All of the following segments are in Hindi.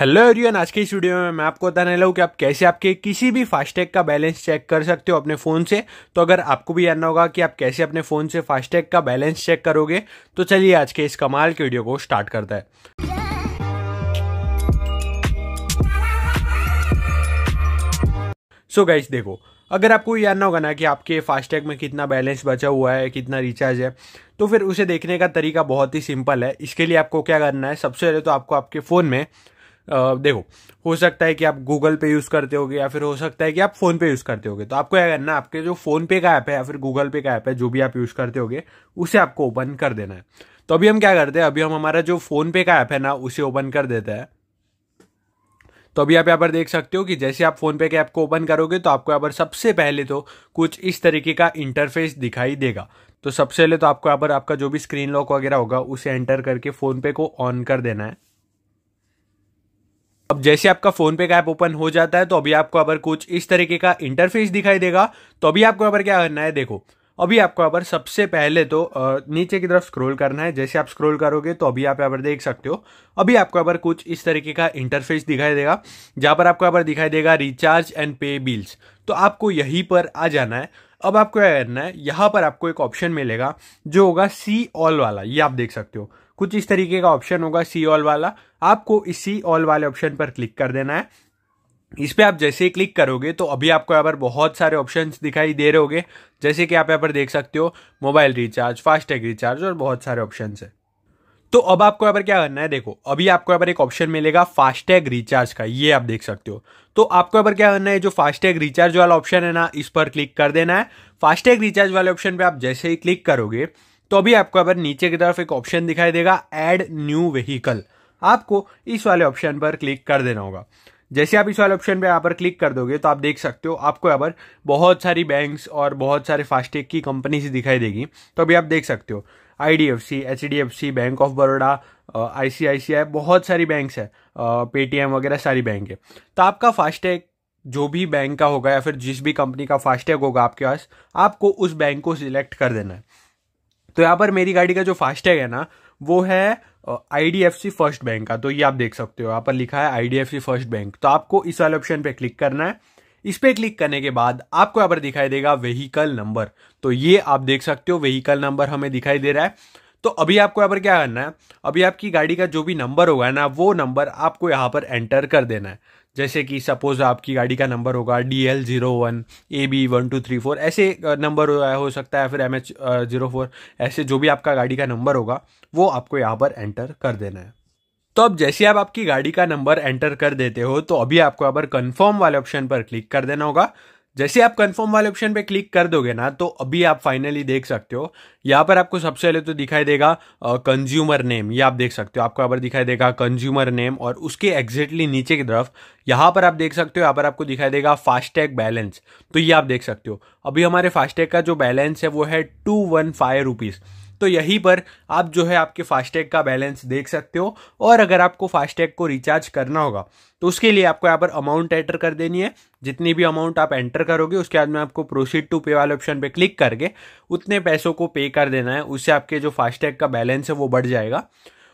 हेलो एवरीवन आज के इस वीडियो में मैं आपको बताने लगा कि आप कैसे आपके किसी भी फास्टैग का बैलेंस चेक कर सकते हो अपने फ़ोन से तो अगर आपको भी जानना होगा कि आप कैसे अपने फ़ोन से फास्टैग का बैलेंस चेक करोगे तो चलिए आज के इस कमाल के वीडियो को स्टार्ट करता है सो so गाइज देखो अगर आपको ये जानना होगा ना कि आपके फास्टैग में कितना बैलेंस बचा हुआ है कितना रिचार्ज है तो फिर उसे देखने का तरीका बहुत ही सिंपल है इसके लिए आपको क्या करना है सबसे पहले तो आपको आपके फ़ोन में देखो हो सकता है कि आप गूगल पे यूज़ करते होगे या फिर हो सकता है कि आप फ़ोन पे यूज़ करते होगे तो आपको क्या करना है आपके जो फ़ोन पे का ऐप है या फिर गूगल पे का ऐप है जो भी आप यूज़ करते होगे उसे आपको ओपन कर देना है तो अभी हम क्या करते हैं अभी हम हमारा जो फ़ोन पे का ऐप है ना उसे ओपन कर देते हैं तो अभी आप यहाँ पर देख सकते हो कि जैसे आप फोन पे के ऐप को ओपन करोगे तो आपको यहाँ पर सबसे पहले तो कुछ इस तरीके का इंटरफेस दिखाई देगा तो सबसे पहले तो आपको यहाँ पर आपका जो भी स्क्रीन लॉक वगैरह होगा उसे एंटर करके फोन पे को ऑन कर देना है अब जैसे आपका फोन पे का ऐप ओपन हो जाता है तो अभी आपको यहाँ पर कुछ इस तरीके का इंटरफेस दिखाई देगा तो अभी आपको यहाँ पर क्या करना है देखो अभी आपको यहाँ पर सबसे पहले तो नीचे की तरफ स्क्रॉल करना है जैसे आप स्क्रॉल करोगे तो अभी आप यहाँ पर देख सकते हो अभी आपको यहाँ पर कुछ इस तरीके का इंटरफेस दिखाई देगा जहाँ पर आपको यहाँ पर दिखाई देगा रिचार्ज एंड पे बिल्स तो आपको यहीं पर आ जाना है अब आपको क्या करना है यहाँ पर आपको एक ऑप्शन मिलेगा जो होगा सी ऑल वाला ये आप देख सकते हो कुछ इस तरीके का ऑप्शन होगा सी ऑल वाला आपको इसी ऑल वाले ऑप्शन पर क्लिक कर देना है इस पर आप जैसे ही क्लिक करोगे तो अभी आपको यहाँ पर बहुत सारे ऑप्शन दिखाई दे रहे होंगे जैसे कि आप यहाँ पर देख सकते हो मोबाइल रिचार्ज फास्टैग रिचार्ज और बहुत सारे ऑप्शन है तो अब आपको यहाँ पर क्या करना है देखो अभी आपको यहाँ पर एक ऑप्शन मिलेगा फास्टैग रिचार्ज का ये आप देख सकते हो तो आपको यहाँ पर क्या करना है जो फास्टैग रिचार्ज वाला ऑप्शन है ना इस पर क्लिक कर देना है फास्टैग रिचार्ज वाले ऑप्शन पे आप जैसे ही क्लिक करोगे तो अभी आपको अगर नीचे की तरफ एक ऑप्शन दिखाई देगा एड न्यू व्हीकल आपको इस वाले ऑप्शन पर क्लिक कर देना होगा जैसे आप इस वाले ऑप्शन पर यहाँ पर क्लिक कर दोगे तो आप देख सकते हो आपको यहाँ पर बहुत सारी बैंक्स और बहुत सारे फास्टैग की कंपनीज दिखाई देगी तो अभी आप देख सकते हो I D F C H D F C bank of Baroda I C I C I बहुत सारी बैंक्स है पेटीएम वगैरह सारी बैंक है तो आपका फास्टैग जो भी बैंक का होगा या फिर जिस भी कंपनी का फास्टैग होगा आपके पास आपको उस बैंक को सिलेक्ट कर देना है तो यहाँ पर मेरी गाड़ी का जो फास्टैग है ना वो है I D F C first bank का तो ये आप देख सकते हो यहाँ पर लिखा है I D F C first bank तो आपको इस वाले ऑप्शन पे क्लिक करना है इस पर क्लिक करने के बाद आपको यहाँ पर दिखाई देगा व्हीकल नंबर तो ये आप देख सकते हो व्हीकल नंबर हमें दिखाई दे रहा है तो अभी आपको यहाँ पर क्या करना है अभी आपकी गाड़ी का जो भी नंबर होगा ना वो नंबर आपको यहाँ पर एंटर कर देना है जैसे कि सपोज आपकी गाड़ी का नंबर होगा D L zero one A B one two three four ऐसे नंबर हो सकता है फिर एम एच जीरो फोर ऐसे जो भी आपका गाड़ी का नंबर होगा वो आपको यहाँ पर एंटर कर देना है तो अब जैसे आप आपकी गाड़ी का नंबर एंटर कर देते हो तो अभी आपको यहाँ पर कंफर्म वाले ऑप्शन पर क्लिक कर देना होगा जैसे आप कंफर्म वाले ऑप्शन पे क्लिक कर दोगे ना तो अभी आप फाइनली देख सकते हो यहाँ पर आपको सबसे पहले तो दिखाई देगा कंज्यूमर नेम ये आप देख सकते हो आपको यहाँ पर दिखाई देगा कंज्यूमर नेम और उसके एग्जैक्टली नीचे की तरफ यहाँ पर आप देख सकते हो यहाँ पर आपको दिखाई देगा फास्टैग बैलेंस तो ये आप देख सकते हो अभी हमारे फास्टैग का जो बैलेंस है वो है टू वन फाइव रुपीज़ तो यहीं पर आप जो है आपके फास्टैग का बैलेंस देख सकते हो और अगर आपको फास्टैग को रिचार्ज करना होगा तो उसके लिए आपको यहाँ पर अमाउंट एंटर कर देनी है जितनी भी अमाउंट आप एंटर करोगे उसके बाद में आपको प्रोसीड टू पे वाले ऑप्शन पे क्लिक करके उतने पैसों को पे कर देना है उससे आपके जो फास्टैग का बैलेंस है वो बढ़ जाएगा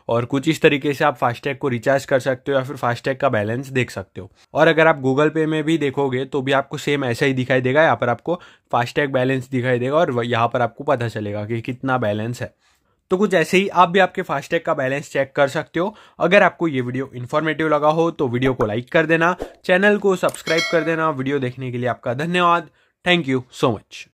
और कुछ इस तरीके से आप फास्टैग को रिचार्ज कर सकते हो या फिर फास्टैग का बैलेंस देख सकते हो और अगर आप गूगल पे में भी देखोगे तो भी आपको सेम ऐसा ही दिखाई देगा यहाँ पर आपको फास्टैग बैलेंस दिखाई देगा और यहाँ पर आपको पता चलेगा कि कितना बैलेंस है तो कुछ ऐसे ही आप भी आपके फास्टैग का बैलेंस चेक कर सकते हो अगर आपको ये वीडियो इन्फॉर्मेटिव लगा हो तो वीडियो को लाइक कर देना चैनल को सब्सक्राइब कर देना वीडियो देखने के लिए आपका धन्यवाद थैंक यू सो मच